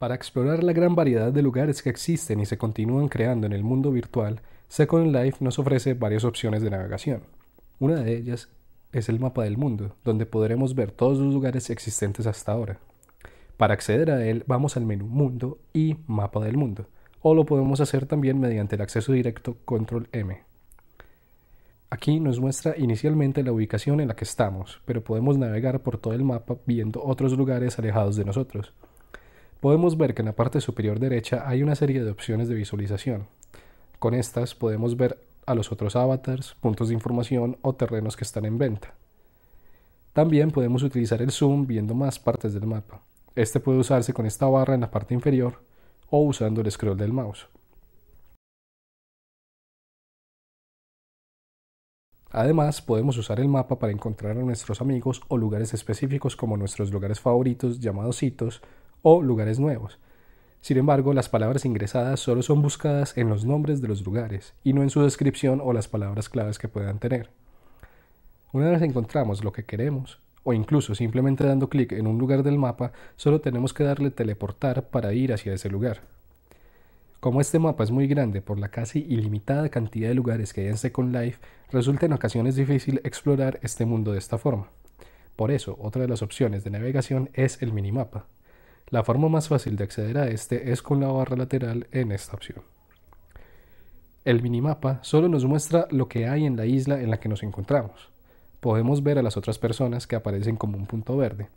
Para explorar la gran variedad de lugares que existen y se continúan creando en el mundo virtual, Second Life nos ofrece varias opciones de navegación. Una de ellas es el mapa del mundo, donde podremos ver todos los lugares existentes hasta ahora. Para acceder a él vamos al menú Mundo y Mapa del Mundo, o lo podemos hacer también mediante el acceso directo Control M. Aquí nos muestra inicialmente la ubicación en la que estamos, pero podemos navegar por todo el mapa viendo otros lugares alejados de nosotros podemos ver que en la parte superior derecha hay una serie de opciones de visualización. Con estas podemos ver a los otros avatars, puntos de información o terrenos que están en venta. También podemos utilizar el zoom viendo más partes del mapa. Este puede usarse con esta barra en la parte inferior o usando el scroll del mouse. Además, podemos usar el mapa para encontrar a nuestros amigos o lugares específicos como nuestros lugares favoritos llamados hitos o lugares nuevos. Sin embargo, las palabras ingresadas solo son buscadas en los nombres de los lugares y no en su descripción o las palabras claves que puedan tener. Una vez encontramos lo que queremos, o incluso simplemente dando clic en un lugar del mapa, solo tenemos que darle teleportar para ir hacia ese lugar. Como este mapa es muy grande por la casi ilimitada cantidad de lugares que hay en Second Life, resulta en ocasiones difícil explorar este mundo de esta forma. Por eso, otra de las opciones de navegación es el minimapa. La forma más fácil de acceder a este es con la barra lateral en esta opción. El minimapa solo nos muestra lo que hay en la isla en la que nos encontramos. Podemos ver a las otras personas que aparecen como un punto verde.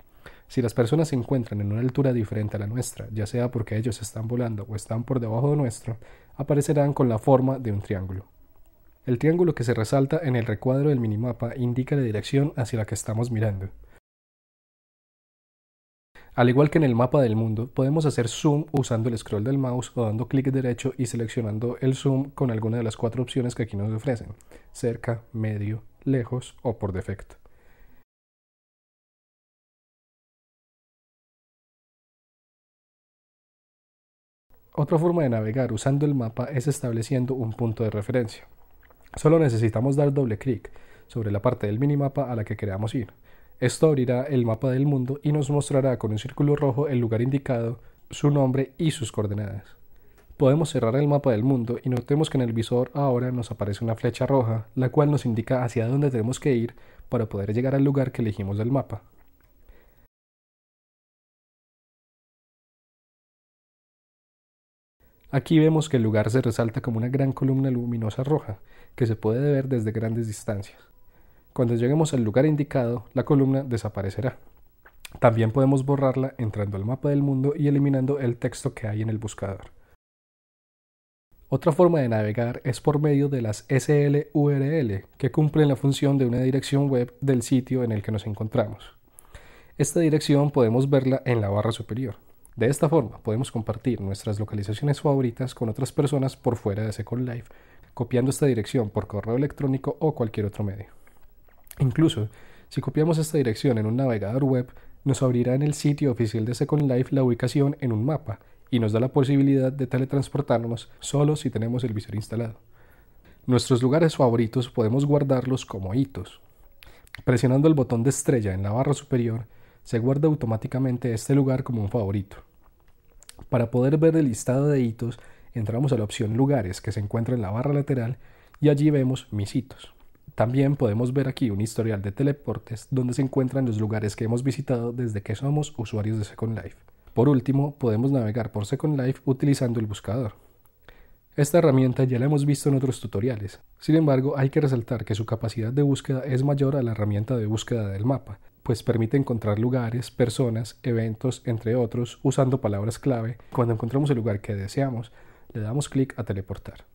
Si las personas se encuentran en una altura diferente a la nuestra, ya sea porque ellos están volando o están por debajo de nuestro, aparecerán con la forma de un triángulo. El triángulo que se resalta en el recuadro del minimapa indica la dirección hacia la que estamos mirando. Al igual que en el mapa del mundo, podemos hacer zoom usando el scroll del mouse o dando clic derecho y seleccionando el zoom con alguna de las cuatro opciones que aquí nos ofrecen, cerca, medio, lejos o por defecto. Otra forma de navegar usando el mapa es estableciendo un punto de referencia. Solo necesitamos dar doble clic sobre la parte del minimapa a la que queramos ir. Esto abrirá el mapa del mundo y nos mostrará con un círculo rojo el lugar indicado, su nombre y sus coordenadas. Podemos cerrar el mapa del mundo y notemos que en el visor ahora nos aparece una flecha roja, la cual nos indica hacia dónde tenemos que ir para poder llegar al lugar que elegimos del mapa. Aquí vemos que el lugar se resalta como una gran columna luminosa roja, que se puede ver desde grandes distancias. Cuando lleguemos al lugar indicado, la columna desaparecerá. También podemos borrarla entrando al mapa del mundo y eliminando el texto que hay en el buscador. Otra forma de navegar es por medio de las SLURL, que cumplen la función de una dirección web del sitio en el que nos encontramos. Esta dirección podemos verla en la barra superior. De esta forma podemos compartir nuestras localizaciones favoritas con otras personas por fuera de Second Life, copiando esta dirección por correo electrónico o cualquier otro medio. Incluso, si copiamos esta dirección en un navegador web, nos abrirá en el sitio oficial de Second Life la ubicación en un mapa y nos da la posibilidad de teletransportarnos solo si tenemos el visor instalado. Nuestros lugares favoritos podemos guardarlos como hitos. Presionando el botón de estrella en la barra superior, se guarda automáticamente este lugar como un favorito. Para poder ver el listado de hitos, entramos a la opción Lugares que se encuentra en la barra lateral y allí vemos Mis hitos. También podemos ver aquí un historial de teleportes donde se encuentran los lugares que hemos visitado desde que somos usuarios de Second Life. Por último, podemos navegar por Second Life utilizando el buscador. Esta herramienta ya la hemos visto en otros tutoriales, sin embargo hay que resaltar que su capacidad de búsqueda es mayor a la herramienta de búsqueda del mapa, pues permite encontrar lugares, personas, eventos, entre otros, usando palabras clave. Cuando encontramos el lugar que deseamos, le damos clic a teleportar.